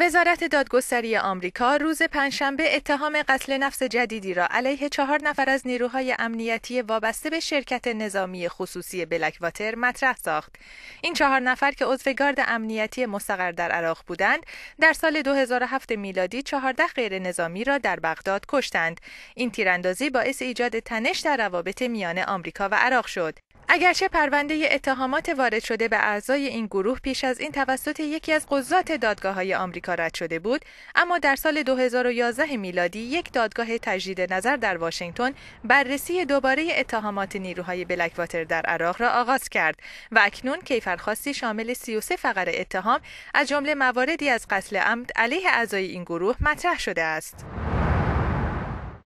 وزارت دادگستری آمریکا روز پنجشنبه اتهام قتل نفس جدیدی را علیه چهار نفر از نیروهای امنیتی وابسته به شرکت نظامی خصوصی بلک واتر مطرح ساخت. این چهار نفر که عضو گارد امنیتی مستقر در عراق بودند، در سال 2007 میلادی 14 غیر نظامی را در بغداد کشتند. این تیراندازی باعث ایجاد تنش در روابط میان آمریکا و عراق شد. اگرچه پرونده اتهامات وارد شده به اعضای این گروه پیش از این توسط یکی از قضات دادگاه های آمریکا رد شده بود اما در سال 2011 میلادی یک دادگاه تجدید نظر در واشنگتن بررسی دوباره اتهامات نیروهای بلکواتر در عراق را آغاز کرد و اکنون کیفرخواستی شامل 33 فقره اتهام از جمله مواردی از قتل عمد علیه اعضای این گروه مطرح شده است